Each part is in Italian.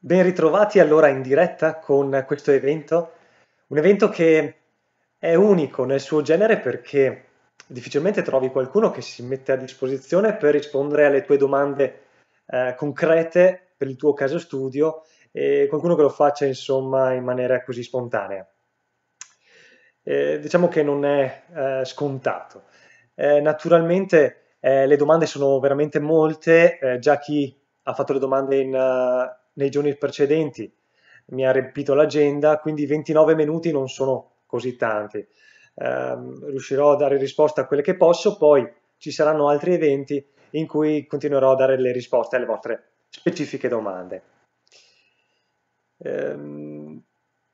Ben ritrovati allora in diretta con questo evento, un evento che è unico nel suo genere perché difficilmente trovi qualcuno che si mette a disposizione per rispondere alle tue domande eh, concrete per il tuo caso studio e qualcuno che lo faccia insomma in maniera così spontanea. Eh, diciamo che non è eh, scontato. Eh, naturalmente eh, le domande sono veramente molte, eh, già chi ha fatto le domande in nei giorni precedenti mi ha riempito l'agenda, quindi 29 minuti non sono così tanti. Eh, riuscirò a dare risposta a quelle che posso, poi ci saranno altri eventi in cui continuerò a dare le risposte alle vostre specifiche domande. Ehm,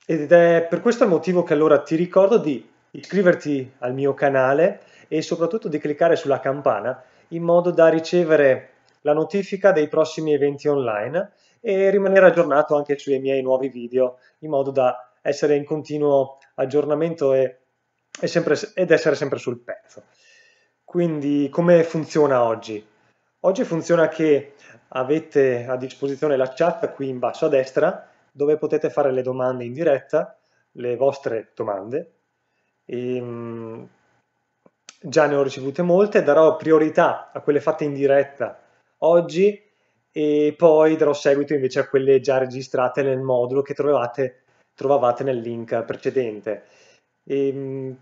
ed è per questo motivo che allora ti ricordo di iscriverti al mio canale e soprattutto di cliccare sulla campana in modo da ricevere la notifica dei prossimi eventi online e rimanere aggiornato anche sui miei nuovi video in modo da essere in continuo aggiornamento e, e sempre, ed essere sempre sul pezzo. Quindi come funziona oggi? Oggi funziona che avete a disposizione la chat qui in basso a destra dove potete fare le domande in diretta, le vostre domande. E, ehm, già ne ho ricevute molte, darò priorità a quelle fatte in diretta oggi e poi darò seguito invece a quelle già registrate nel modulo che trovate, trovavate nel link precedente. E, ehm,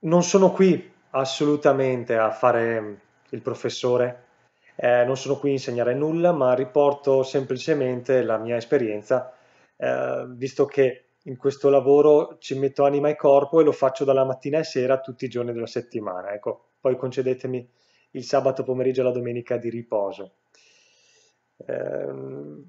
non sono qui assolutamente a fare mm, il professore, eh, non sono qui a insegnare nulla, ma riporto semplicemente la mia esperienza, eh, visto che in questo lavoro ci metto anima e corpo e lo faccio dalla mattina e sera tutti i giorni della settimana. Ecco, poi concedetemi il sabato pomeriggio e la domenica di riposo ehm,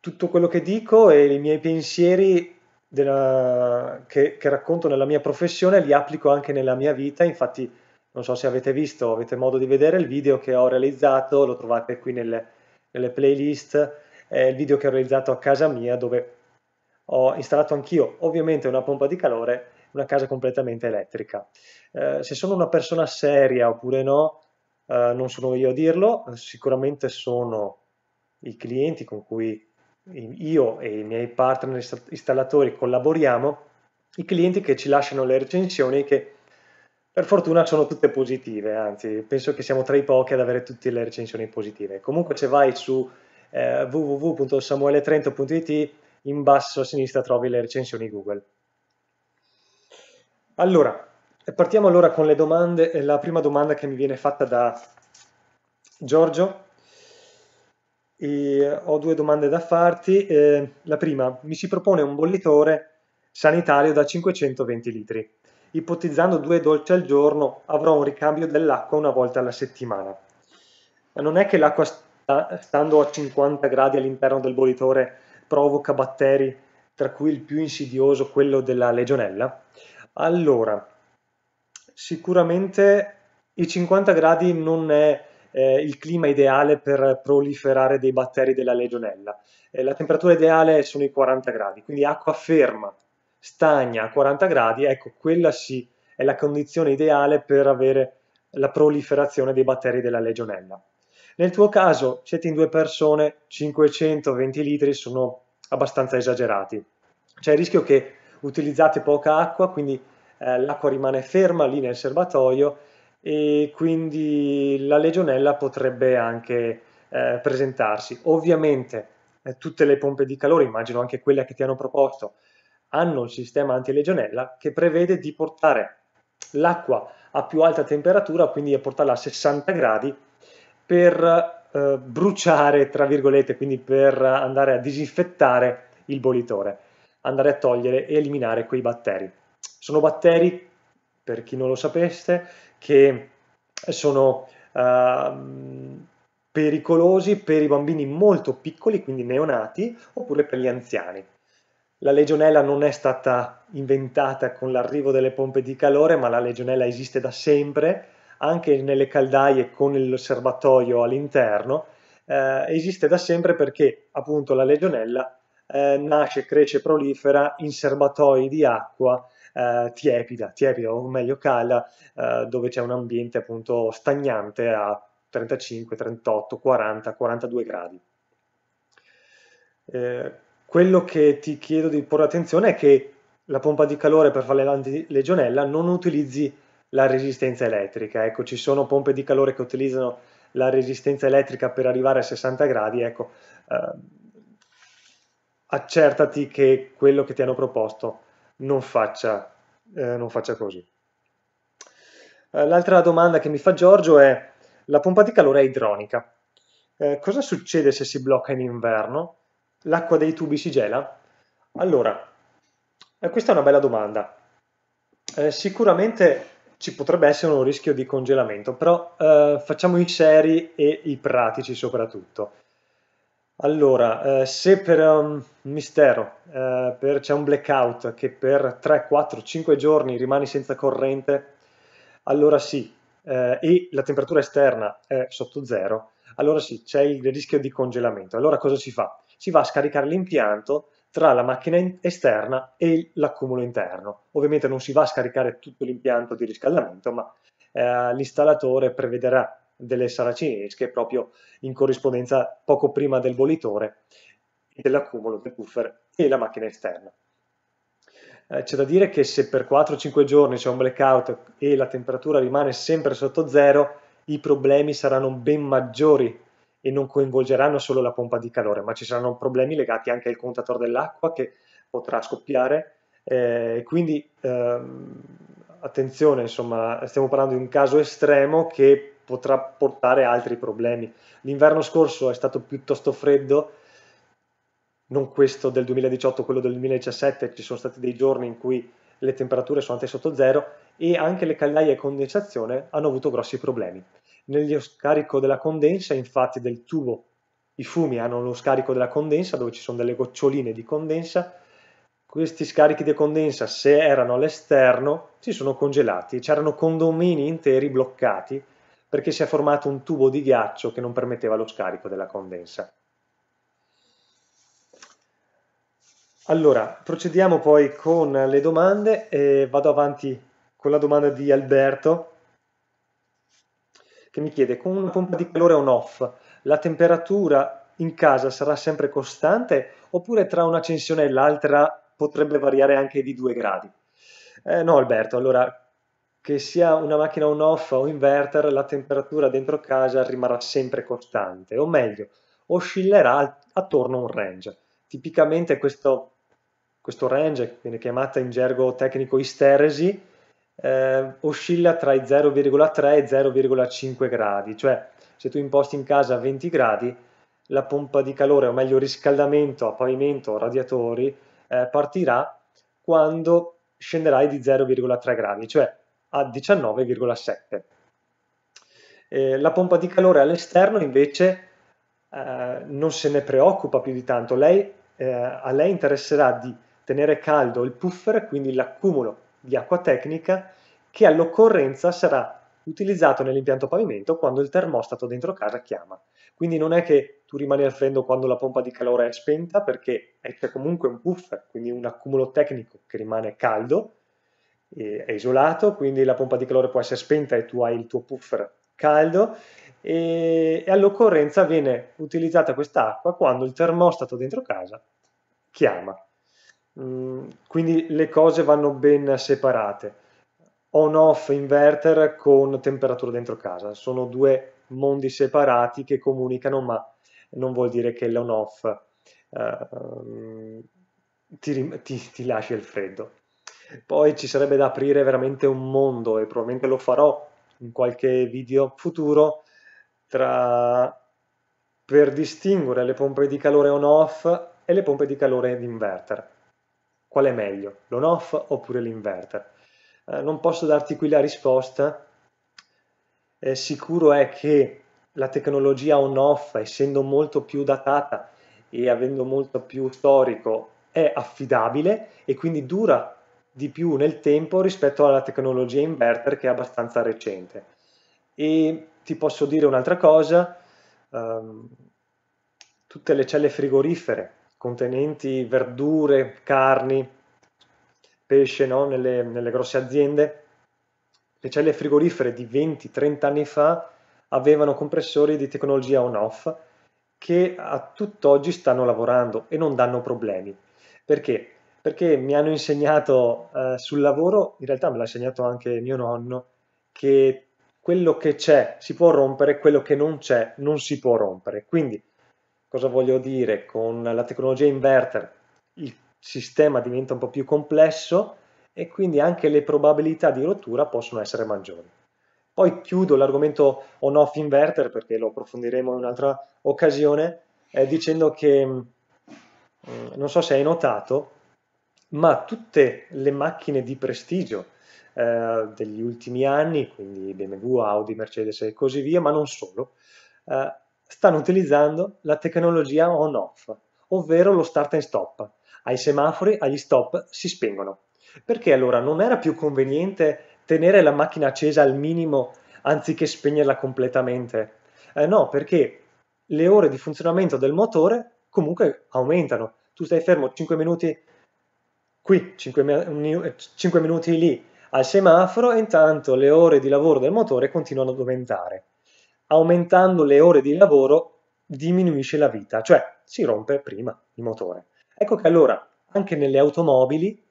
tutto quello che dico e i miei pensieri della, che, che, racconto nella mia professione li applico anche nella mia vita, infatti non so se avete visto, avete modo di vedere il video che ho realizzato, lo trovate qui nelle, nelle playlist, è il video che ho realizzato a casa mia dove ho installato anch'io ovviamente una pompa di calore, una casa completamente elettrica. Eh, se sono una persona seria oppure no, eh, non sono io a dirlo, eh, sicuramente sono i clienti con cui io e i miei partner installatori collaboriamo, i clienti che ci lasciano le recensioni che per fortuna sono tutte positive, anzi penso che siamo tra i pochi ad avere tutte le recensioni positive. Comunque se vai su eh, www.samueletrento.it in basso a sinistra trovi le recensioni Google. Allora, Partiamo allora con le domande. La prima domanda che mi viene fatta da Giorgio. E ho due domande da farti. Eh, la prima, mi si propone un bollitore sanitario da 520 litri. Ipotizzando due dolci al giorno, avrò un ricambio dell'acqua una volta alla settimana. Ma non è che l'acqua sta, stando a 50 gradi all'interno del bollitore provoca batteri, tra cui il più insidioso, quello della legionella? Allora, sicuramente i 50 gradi non è eh, il clima ideale per proliferare dei batteri della legionella. Eh, la temperatura ideale sono i 40 gradi, quindi acqua ferma, stagna a 40 gradi, ecco, quella sì è la condizione ideale per avere la proliferazione dei batteri della legionella. Nel tuo caso siete in due persone, 520 litri sono abbastanza esagerati. C'è il rischio che utilizzate poca acqua, quindi eh, l'acqua rimane ferma lì nel serbatoio e quindi la legionella potrebbe anche eh, presentarsi. Ovviamente eh, tutte le pompe di calore, immagino anche quelle che ti hanno proposto, hanno il sistema antilegionella che prevede di portare l'acqua a più alta temperatura, quindi a portarla a 60 gradi per eh, bruciare, tra virgolette, quindi per andare a disinfettare il bollitore, andare a togliere e eliminare quei batteri. Sono batteri, per chi non lo sapeste, che sono uh, pericolosi per i bambini molto piccoli, quindi neonati, oppure per gli anziani. La legionella non è stata inventata con l'arrivo delle pompe di calore, ma la legionella esiste da sempre, anche nelle caldaie con il serbatoio all'interno, eh, esiste da sempre perché appunto la legionella eh, nasce, cresce, prolifera in serbatoi di acqua eh, tiepida, tiepida o meglio calda, eh, dove c'è un ambiente appunto stagnante a 35, 38, 40, 42 gradi. Eh, quello che ti chiedo di porre attenzione è che la pompa di calore per fare l'antilegionella non utilizzi la resistenza elettrica. Ecco, ci sono pompe di calore che utilizzano la resistenza elettrica per arrivare a 60 gradi, ecco, eh, accertati che quello che ti hanno proposto non faccia, eh, non faccia così. Eh, l'altra domanda che mi fa Giorgio è la pompa di calore è idronica. Eh, cosa succede se si blocca in inverno? L'acqua dei tubi si gela? Allora, eh, questa è una bella domanda. Eh, sicuramente ci potrebbe essere un rischio di congelamento, però eh, facciamo i seri e i pratici soprattutto. Allora, eh, se per um, mistero eh, c'è un blackout che per 3, 4, 5 giorni rimani senza corrente, allora sì, eh, e la temperatura esterna è sotto zero, allora sì, c'è il rischio di congelamento. Allora cosa si fa? Si va a scaricare l'impianto tra la macchina esterna e l'accumulo interno. Ovviamente non si va a scaricare tutto l'impianto di riscaldamento, ma eh, l'installatore prevederà delle saracinesche proprio in corrispondenza poco prima del bollitore dell'accumulo del buffer e la macchina esterna. Eh, c'è da dire che se per 4-5 giorni c'è un blackout e la temperatura rimane sempre sotto zero, i problemi saranno ben maggiori e non coinvolgeranno solo la pompa di calore, ma ci saranno problemi legati anche al contatore dell'acqua che potrà scoppiare. Eh, quindi ehm, attenzione, insomma, stiamo parlando di un caso estremo che potrà portare altri problemi. L'inverno scorso è stato piuttosto freddo, non questo del 2018, quello del 2017, ci sono stati dei giorni in cui le temperature sono andate sotto zero e anche le caldaie a condensazione hanno avuto grossi problemi. Nello scarico della condensa, infatti, del tubo, i fumi hanno lo scarico della condensa dove ci sono delle goccioline di condensa. Questi scarichi di condensa, se erano all'esterno, si sono congelati. C'erano condomini interi bloccati perché si è formato un tubo di ghiaccio che non permetteva lo scarico della condensa. Allora, procediamo poi con le domande e vado avanti con la domanda di Alberto che mi chiede con una pompa di calore on off la temperatura in casa sarà sempre costante oppure tra un'accensione e l'altra potrebbe variare anche di 2 gradi? Eh, no Alberto, allora che sia una macchina on-off o inverter, la temperatura dentro casa rimarrà sempre costante, o meglio, oscillerà attorno a un range. Tipicamente questo, questo range, viene chiamata in gergo tecnico isteresi, eh, oscilla tra i 0,3 e 0,5 gradi, cioè se tu imposti in casa 20 gradi, la pompa di calore, o meglio riscaldamento a pavimento, o radiatori, eh, partirà quando scenderai di 0,3 gradi, cioè a 19,7. Eh, la pompa di calore all'esterno invece eh, non se ne preoccupa più di tanto, lei, eh, a lei interesserà di tenere caldo il puffer, quindi l'accumulo di acqua tecnica, che all'occorrenza sarà utilizzato nell'impianto pavimento quando il termostato dentro casa chiama. Quindi non è che tu rimani al freddo quando la pompa di calore è spenta perché c'è comunque un puffer, quindi un accumulo tecnico che rimane caldo è isolato, quindi la pompa di calore può essere spenta e tu hai il tuo puffer caldo e, e all'occorrenza viene utilizzata questa acqua quando il termostato dentro casa chiama. Mm, quindi le cose vanno ben separate. On-off inverter con temperatura dentro casa, sono due mondi separati che comunicano ma non vuol dire che l'on-off eh, mm, ti, ti, ti lascia il freddo. Poi ci sarebbe da aprire veramente un mondo e probabilmente lo farò in qualche video futuro tra per distinguere le pompe di calore on-off e le pompe di calore di inverter. Qual è meglio, l'on-off oppure l'inverter? Eh, non posso darti qui la risposta, eh, sicuro è che la tecnologia on-off, essendo molto più datata e avendo molto più storico, è affidabile e quindi dura di più nel tempo rispetto alla tecnologia inverter che è abbastanza recente. E ti posso dire un'altra cosa, ehm, tutte le celle frigorifere contenenti verdure, carni, pesce no? nelle, nelle grosse aziende, le celle frigorifere di 20-30 anni fa avevano compressori di tecnologia on-off che a tutt'oggi stanno lavorando e non danno problemi. Perché? perché mi hanno insegnato eh, sul lavoro, in realtà me l'ha insegnato anche mio nonno, che quello che c'è si può rompere, quello che non c'è non si può rompere. Quindi cosa voglio dire? Con la tecnologia inverter il sistema diventa un po' più complesso e quindi anche le probabilità di rottura possono essere maggiori. Poi chiudo l'argomento on-off inverter perché lo approfondiremo in un'altra occasione eh, dicendo che, mh, mm, non so se hai notato, ma tutte le macchine di prestigio eh, degli ultimi anni, quindi BMW, Audi, Mercedes e così via, ma non solo, eh, stanno utilizzando la tecnologia on-off, ovvero lo start and stop. Ai semafori, agli stop si spengono. Perché allora non era più conveniente tenere la macchina accesa al minimo anziché spegnerla completamente? Eh, no, perché le ore di funzionamento del motore comunque aumentano. Tu stai fermo 5 minuti qui 5, 5 minuti lì al semaforo e intanto le ore di lavoro del motore continuano ad aumentare. Aumentando le ore di lavoro diminuisce la vita, cioè si rompe prima il motore. Ecco che allora anche nelle automobili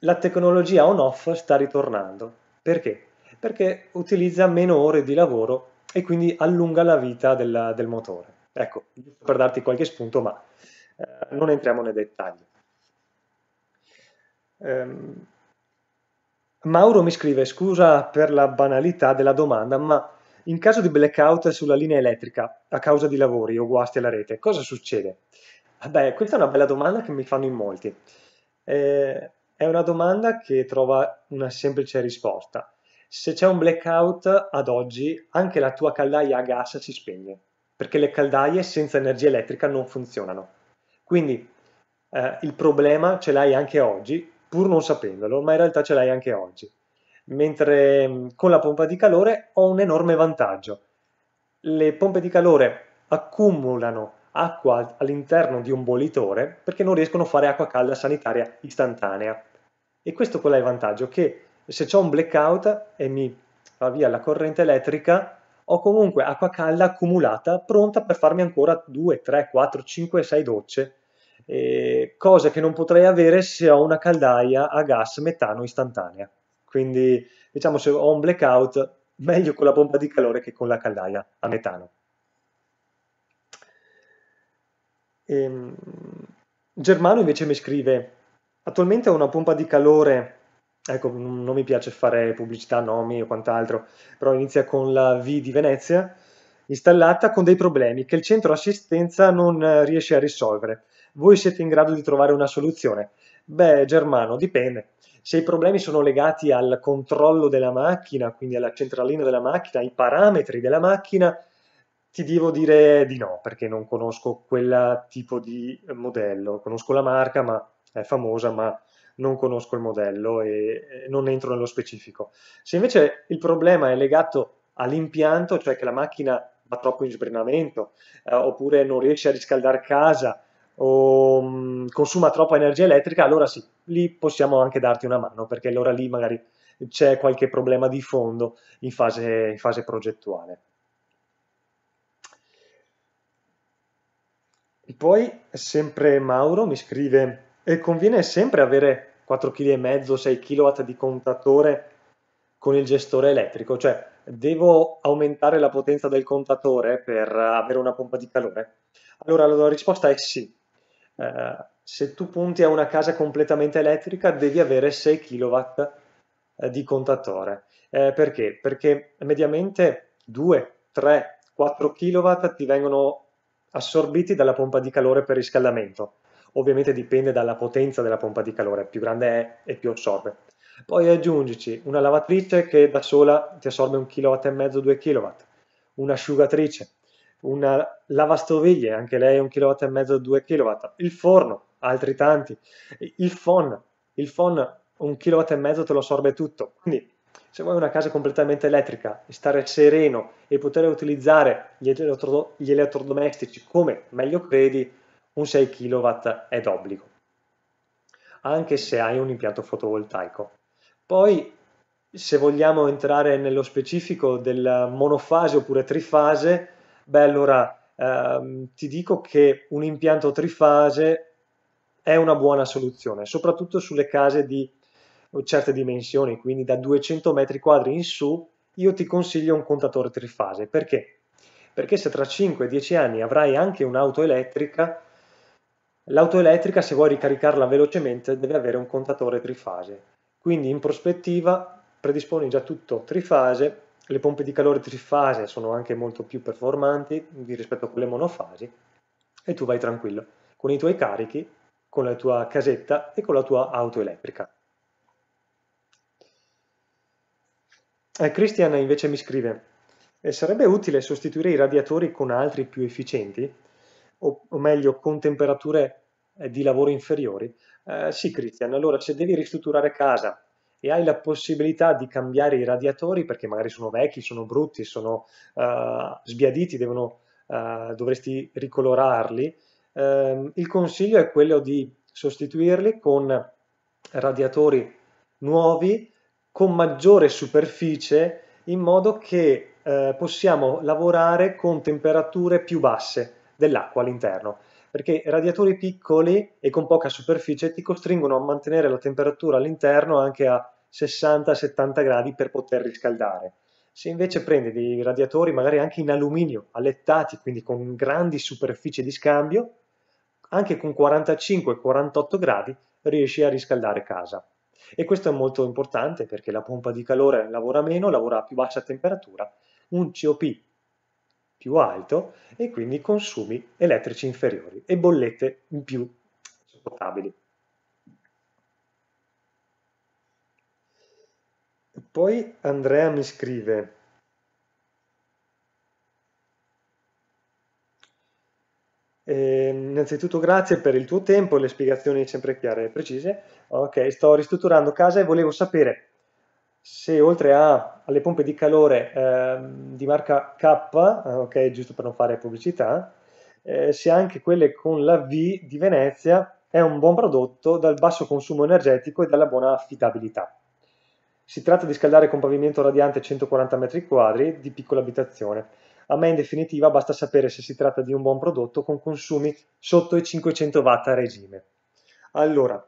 la tecnologia on-off sta ritornando. Perché? Perché utilizza meno ore di lavoro e quindi allunga la vita della, del motore. Ecco, per darti qualche spunto, ma eh, non entriamo nei dettagli. Um, Mauro mi scrive, scusa per la banalità della domanda, ma in caso di blackout sulla linea elettrica a causa di lavori o guasti alla rete, cosa succede? Vabbè, questa è una bella domanda che mi fanno in molti. Eh, è una domanda che trova una semplice risposta. Se c'è un blackout ad oggi, anche la tua caldaia a gas si spegne, perché le caldaie senza energia elettrica non funzionano. Quindi eh, il problema ce l'hai anche oggi, pur non sapendolo, ma in realtà ce l'hai anche oggi. Mentre mm, con la pompa di calore ho un enorme vantaggio. Le pompe di calore accumulano acqua all'interno di un bollitore perché non riescono a fare acqua calda sanitaria istantanea. E questo qual è il vantaggio? Che se ho un blackout e mi va via la corrente elettrica, ho comunque acqua calda accumulata pronta per farmi ancora 2, 3, 4, 5, 6 docce eh, cosa che non potrei avere se ho una caldaia a gas metano istantanea. Quindi diciamo se ho un blackout meglio con la bomba di calore che con la caldaia a metano. Ehm, Germano invece mi scrive, attualmente ho una pompa di calore ecco, non mi piace fare pubblicità, nomi o quant'altro, però inizia con la V di Venezia, installata con dei problemi che il centro assistenza non eh, riesce a risolvere voi siete in grado di trovare una soluzione? Beh, Germano, dipende. Se i problemi sono legati al controllo della macchina, quindi alla centralina della macchina, ai parametri della macchina, ti devo dire di no, perché non conosco quel tipo di modello. Conosco la marca, ma è famosa, ma non conosco il modello e non entro nello specifico. Se invece il problema è legato all'impianto, cioè che la macchina va troppo in sbrinamento, eh, oppure non riesce a riscaldare casa, o um, consuma troppa energia elettrica, allora sì, lì possiamo anche darti una mano, perché allora lì magari c'è qualche problema di fondo in fase, in fase progettuale. Poi, sempre Mauro mi scrive, e conviene sempre avere 4,5 kg, 6 kW di contatore con il gestore elettrico, cioè devo aumentare la potenza del contatore per avere una pompa di calore? Allora la risposta è sì, eh, se tu punti a una casa completamente elettrica devi avere 6 kW eh, di contatore. Eh, perché? Perché mediamente 2, 3, 4 kW ti vengono assorbiti dalla pompa di calore per riscaldamento. Ovviamente dipende dalla potenza della pompa di calore, più grande è e più assorbe. Poi aggiungici una lavatrice che da sola ti assorbe 1,5 kW, 2 kW, un'asciugatrice, una lavastoviglie, anche lei 1,5 kW, 2 kW, il forno, altri tanti, il phon, il phon 1,5 kW te lo assorbe tutto. Quindi se vuoi una casa completamente elettrica stare sereno e poter utilizzare gli, elettro, gli elettrodomestici come meglio credi, un 6 kW è d'obbligo, anche se hai un impianto fotovoltaico. Poi se vogliamo entrare nello specifico della monofase oppure trifase, Beh, allora ehm, ti dico che un impianto trifase è una buona soluzione, soprattutto sulle case di certe dimensioni, quindi da 200 metri quadri in su, io ti consiglio un contatore trifase. Perché? Perché se tra 5-10 anni avrai anche un'auto elettrica, l'auto elettrica se vuoi ricaricarla velocemente deve avere un contatore trifase. Quindi in prospettiva predisponi già tutto trifase le pompe di calore trifase sono anche molto più performanti rispetto a quelle monofasi e tu vai tranquillo con i tuoi carichi, con la tua casetta e con la tua auto elettrica. Eh, Christian invece mi scrive eh, sarebbe utile sostituire i radiatori con altri più efficienti o, o meglio con temperature eh, di lavoro inferiori? Eh, sì Christian, allora se devi ristrutturare casa e hai la possibilità di cambiare i radiatori perché magari sono vecchi, sono brutti, sono uh, sbiaditi, devono, uh, dovresti ricolorarli, uh, il consiglio è quello di sostituirli con radiatori nuovi con maggiore superficie in modo che eh, possiamo lavorare con temperature più basse dell'acqua all'interno perché radiatori piccoli e con poca superficie ti costringono a mantenere la temperatura all'interno anche a 60-70 gradi per poter riscaldare. Se invece prendi dei radiatori magari anche in alluminio, allettati, quindi con grandi superfici di scambio, anche con 45-48 gradi riesci a riscaldare casa. E questo è molto importante perché la pompa di calore lavora meno, lavora a più bassa temperatura, un COP più alto e quindi consumi elettrici inferiori e bollette in più sopportabili. Poi Andrea mi scrive Eh, innanzitutto grazie per il tuo tempo, le spiegazioni sempre chiare e precise. Ok, sto ristrutturando casa e volevo sapere se oltre a, alle pompe di calore eh, di marca K, eh, ok, giusto per non fare pubblicità, eh, se anche quelle con la V di Venezia è un buon prodotto dal basso consumo energetico e dalla buona affidabilità. Si tratta di scaldare con pavimento radiante 140 m2 di piccola abitazione. A me in definitiva basta sapere se si tratta di un buon prodotto con consumi sotto i 500 watt a regime. Allora,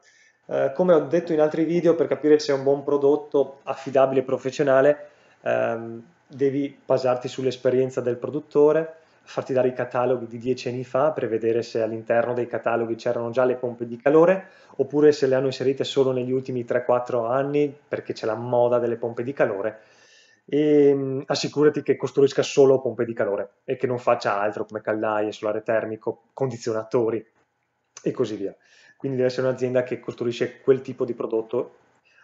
eh, come ho detto in altri video, per capire se è un buon prodotto affidabile e professionale, ehm, devi basarti sull'esperienza del produttore, farti dare i cataloghi di dieci anni fa per vedere se all'interno dei cataloghi c'erano già le pompe di calore oppure se le hanno inserite solo negli ultimi 3-4 anni perché c'è la moda delle pompe di calore e ehm, assicurati che costruisca solo pompe di calore e che non faccia altro come caldaie, solare termico, condizionatori e così via quindi deve essere un'azienda che costruisce quel tipo di prodotto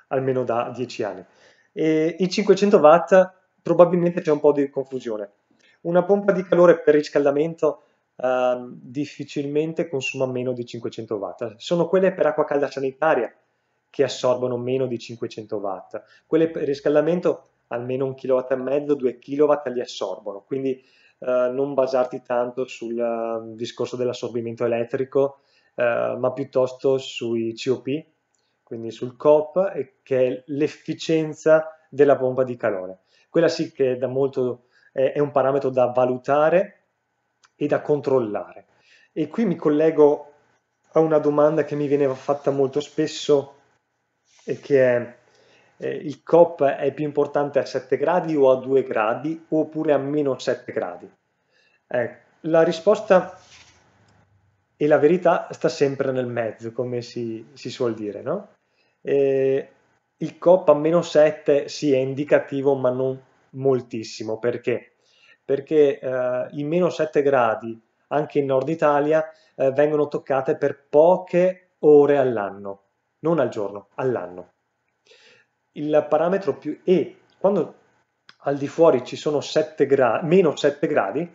almeno da 10 anni. E I 500 watt probabilmente c'è un po' di confusione. Una pompa di calore per riscaldamento eh, difficilmente consuma meno di 500 watt. Sono quelle per acqua calda sanitaria che assorbono meno di 500 watt. Quelle per riscaldamento almeno 1,5 kW, 2 kW li assorbono, quindi eh, non basarti tanto sul uh, discorso dell'assorbimento elettrico, eh, ma piuttosto sui COP, quindi sul COP, che è l'efficienza della pompa di calore. Quella sì che è, molto, eh, è un parametro da valutare e da controllare. E qui mi collego a una domanda che mi viene fatta molto spesso e che è eh, il COP è più importante a 7 gradi o a 2 gradi oppure a meno 7 gradi? Eh, la risposta e la verità sta sempre nel mezzo, come si, si suol dire, no? E il COP a meno 7 sì è indicativo, ma non moltissimo, perché? Perché eh, i meno 7 gradi, anche in nord Italia, eh, vengono toccate per poche ore all'anno, non al giorno, all'anno. Il parametro più E, quando al di fuori ci sono 7 gradi, meno 7 gradi,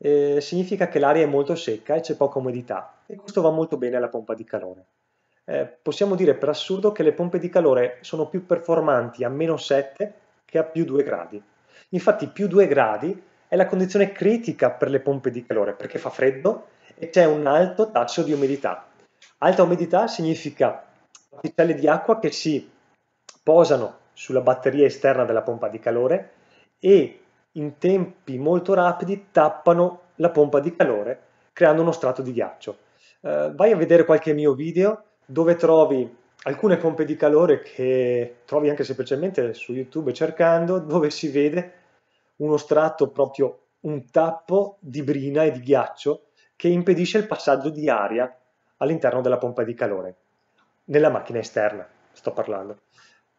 eh, significa che l'aria è molto secca e c'è poca umidità e questo va molto bene alla pompa di calore. Eh, possiamo dire per assurdo che le pompe di calore sono più performanti a meno 7 che a più 2 gradi. Infatti più 2 gradi è la condizione critica per le pompe di calore perché fa freddo e c'è un alto tasso di umidità. Alta umidità significa particelle di acqua che si posano sulla batteria esterna della pompa di calore e in tempi molto rapidi tappano la pompa di calore creando uno strato di ghiaccio. Uh, vai a vedere qualche mio video dove trovi alcune pompe di calore che trovi anche semplicemente su YouTube cercando, dove si vede uno strato proprio un tappo di brina e di ghiaccio che impedisce il passaggio di aria all'interno della pompa di calore, nella macchina esterna sto parlando.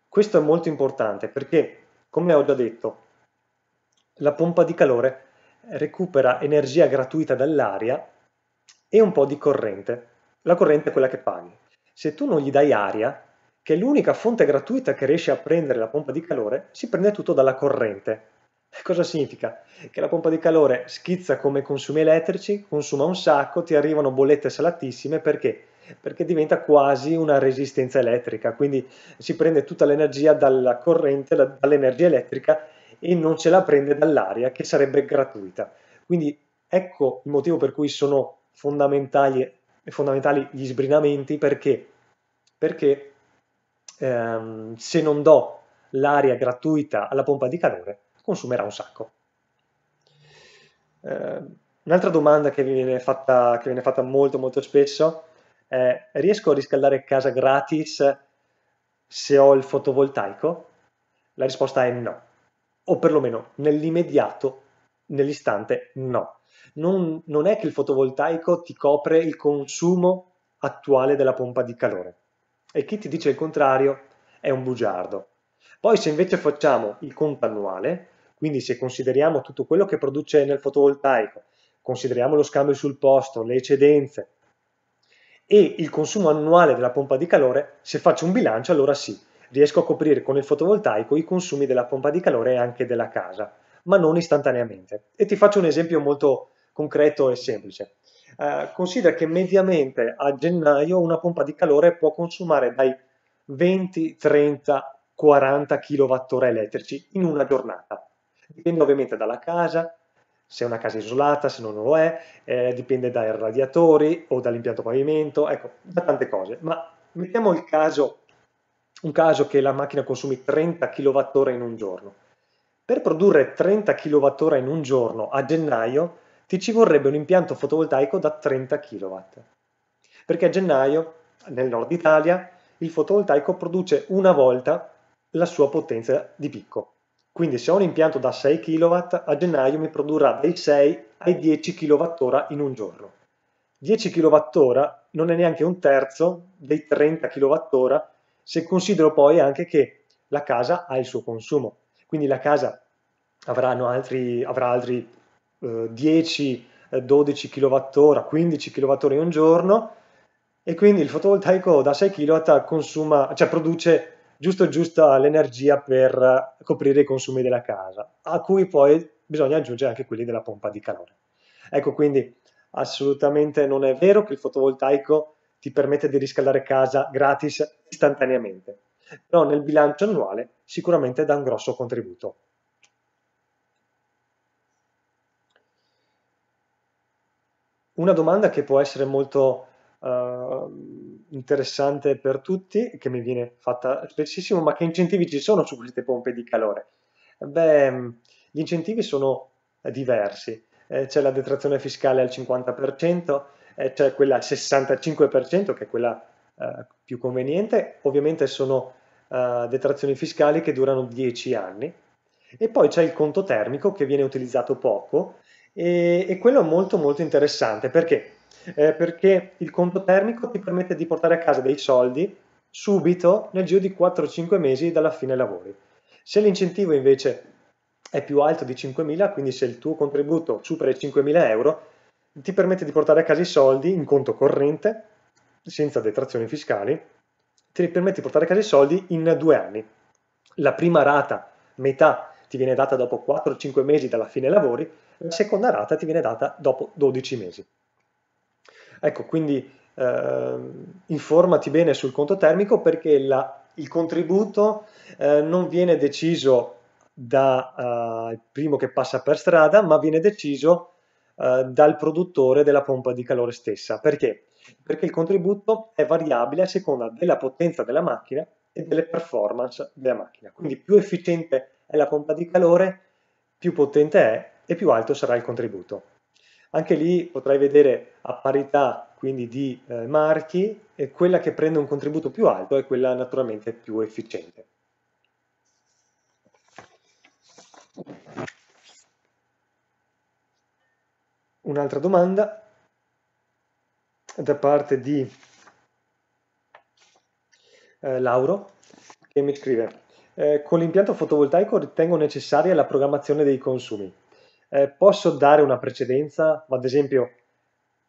Questo è molto importante perché, come ho già detto, la pompa di calore recupera energia gratuita dall'aria e un po' di corrente. La corrente è quella che paghi. Se tu non gli dai aria, che è l'unica fonte gratuita che riesce a prendere la pompa di calore, si prende tutto dalla corrente. Cosa significa? Che la pompa di calore schizza come consumi elettrici, consuma un sacco, ti arrivano bollette salatissime perché? Perché diventa quasi una resistenza elettrica, quindi si prende tutta l'energia dalla corrente, dall'energia elettrica e non ce la prende dall'aria che sarebbe gratuita. Quindi ecco il motivo per cui sono fondamentali, fondamentali gli sbrinamenti perché, perché ehm, se non do l'aria gratuita alla pompa di calore consumerà un sacco. Eh, un'altra domanda che viene, fatta, che viene fatta molto molto spesso è riesco a riscaldare casa gratis se ho il fotovoltaico? La risposta è no o perlomeno nell'immediato, nell'istante, no. Non, non è che il fotovoltaico ti copre il consumo attuale della pompa di calore. E chi ti dice il contrario è un bugiardo. Poi se invece facciamo il conto annuale, quindi se consideriamo tutto quello che produce nel fotovoltaico, consideriamo lo scambio sul posto, le eccedenze e il consumo annuale della pompa di calore, se faccio un bilancio allora sì, riesco a coprire con il fotovoltaico i consumi della pompa di calore e anche della casa, ma non istantaneamente. E ti faccio un esempio molto concreto e semplice. Eh, considera che mediamente a gennaio una pompa di calore può consumare dai 20, 30, 40 kWh elettrici in una giornata. Dipende ovviamente dalla casa, se è una casa isolata, se non lo è, eh, dipende dai radiatori o dall'impianto pavimento, ecco, da tante cose. Ma mettiamo il caso un caso che la macchina consumi 30 kWh in un giorno. Per produrre 30 kWh in un giorno a gennaio ti ci vorrebbe un impianto fotovoltaico da 30 kW. Perché a gennaio, nel nord Italia, il fotovoltaico produce una volta la sua potenza di picco. Quindi se ho un impianto da 6 kW, a gennaio mi produrrà dai 6 ai 10 kWh in un giorno. 10 kWh non è neanche un terzo dei 30 kWh se considero poi anche che la casa ha il suo consumo, quindi la casa altri, avrà altri eh, 10, 12 kWh, 15 kWh in un giorno e quindi il fotovoltaico da 6 kW consuma, cioè produce giusto giusta l'energia per coprire i consumi della casa, a cui poi bisogna aggiungere anche quelli della pompa di calore. Ecco quindi assolutamente non è vero che il fotovoltaico ti permette di riscaldare casa gratis istantaneamente, però nel bilancio annuale sicuramente dà un grosso contributo. Una domanda che può essere molto uh, interessante per tutti, che mi viene fatta spessissimo, ma che incentivi ci sono su queste pompe di calore? Beh, gli incentivi sono diversi. Eh, c'è la detrazione fiscale al 50%, eh, cioè quella al 65%, che è quella eh, più conveniente, ovviamente sono eh, detrazioni fiscali che durano 10 anni. E poi c'è il conto termico che viene utilizzato poco e, e quello è molto molto interessante perché? Eh, perché il conto termico ti permette di portare a casa dei soldi subito nel giro di 4-5 mesi dalla fine lavori. Se l'incentivo invece è più alto di 5.000, quindi se il tuo contributo supera i 5.000 euro, ti permette di portare a casa i soldi in conto corrente, senza detrazioni fiscali, ti permette di portare a casa i soldi in due anni. La prima rata, metà, ti viene data dopo 4-5 mesi dalla fine lavori, la seconda rata ti viene data dopo 12 mesi. Ecco, quindi eh, informati bene sul conto termico perché la, il contributo eh, non viene deciso dal eh, primo che passa per strada, ma viene deciso eh, dal produttore della pompa di calore stessa. Perché? Perché il contributo è variabile a seconda della potenza della macchina e delle performance della macchina. Quindi più efficiente è la pompa di calore, più potente è e più alto sarà il contributo. Anche lì potrai vedere a parità quindi di eh, marchi e quella che prende un contributo più alto è quella naturalmente più efficiente. un'altra domanda da parte di eh, Lauro che mi scrive eh, con l'impianto fotovoltaico ritengo necessaria la programmazione dei consumi. Eh, posso dare una precedenza, ad esempio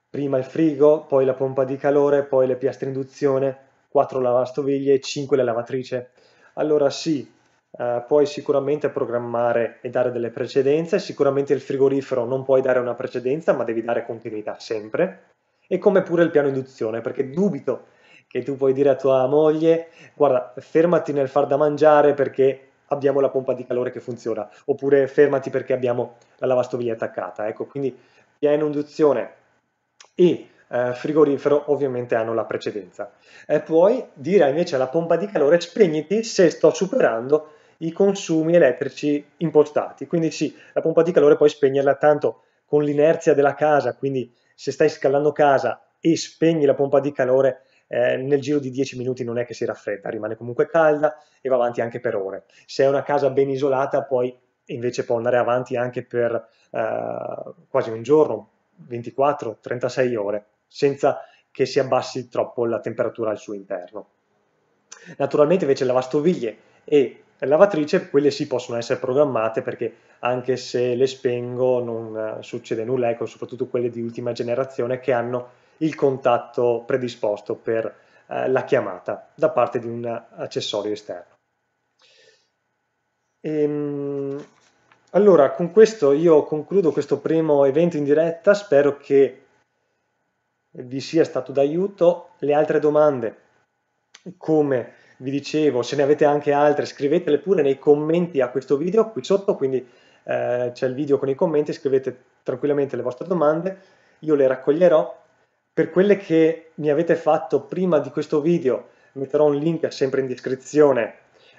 prima il frigo, poi la pompa di calore, poi le piastre induzione, 4 lavastoviglie, 5 la lavatrice? Allora sì, Uh, puoi sicuramente programmare e dare delle precedenze, sicuramente il frigorifero non puoi dare una precedenza, ma devi dare continuità sempre, e come pure il piano induzione, perché dubito che tu puoi dire a tua moglie guarda, fermati nel far da mangiare perché abbiamo la pompa di calore che funziona, oppure fermati perché abbiamo la lavastoviglie attaccata. Ecco, quindi piano induzione e eh, frigorifero ovviamente hanno la precedenza. E puoi dire invece alla pompa di calore spegniti se sto superando i consumi elettrici impostati. Quindi sì, la pompa di calore puoi spegnerla tanto con l'inerzia della casa, quindi se stai scaldando casa e spegni la pompa di calore eh, nel giro di 10 minuti non è che si raffredda, rimane comunque calda e va avanti anche per ore. Se è una casa ben isolata poi invece può andare avanti anche per eh, quasi un giorno, 24-36 ore, senza che si abbassi troppo la temperatura al suo interno. Naturalmente invece lavastoviglie e lavatrice, quelle sì possono essere programmate perché anche se le spengo non eh, succede nulla, ecco, soprattutto quelle di ultima generazione che hanno il contatto predisposto per eh, la chiamata da parte di un accessorio esterno. Ehm, allora, con questo io concludo questo primo evento in diretta, spero che vi sia stato d'aiuto. Le altre domande, come vi dicevo, se ne avete anche altre, scrivetele pure nei commenti a questo video qui sotto, quindi eh, c'è il video con i commenti, scrivete tranquillamente le vostre domande, io le raccoglierò. Per quelle che mi avete fatto prima di questo video metterò un link sempre in descrizione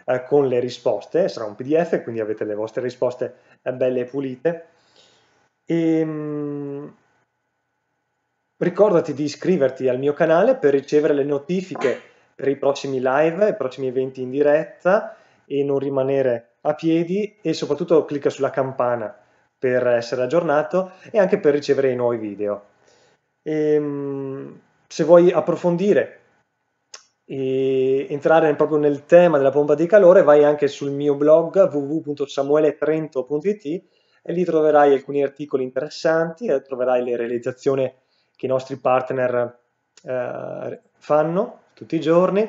eh, con le risposte, sarà un pdf, quindi avete le vostre risposte eh, belle e pulite. E, ehm, mh, ricordati di iscriverti al mio canale per ricevere le notifiche per i prossimi live, i prossimi eventi in diretta e non rimanere a piedi e soprattutto clicca sulla campana per essere aggiornato e anche per ricevere i nuovi video. E, ehm, se vuoi approfondire e entrare proprio nel tema della pompa di calore, vai anche sul mio blog www.samueletrento.it e lì troverai alcuni articoli interessanti, troverai le realizzazioni che i nostri partner eh, fanno tutti i giorni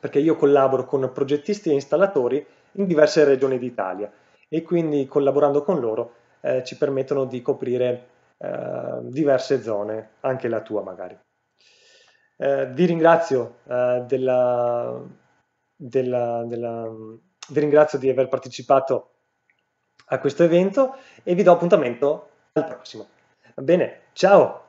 perché io collaboro con progettisti e installatori in diverse regioni d'Italia e quindi collaborando con loro eh, ci permettono di coprire eh, diverse zone, anche la tua magari. Eh, vi ringrazio, eh, della, della, della, vi ringrazio di aver partecipato a questo evento e vi do appuntamento al prossimo. Bene, ciao!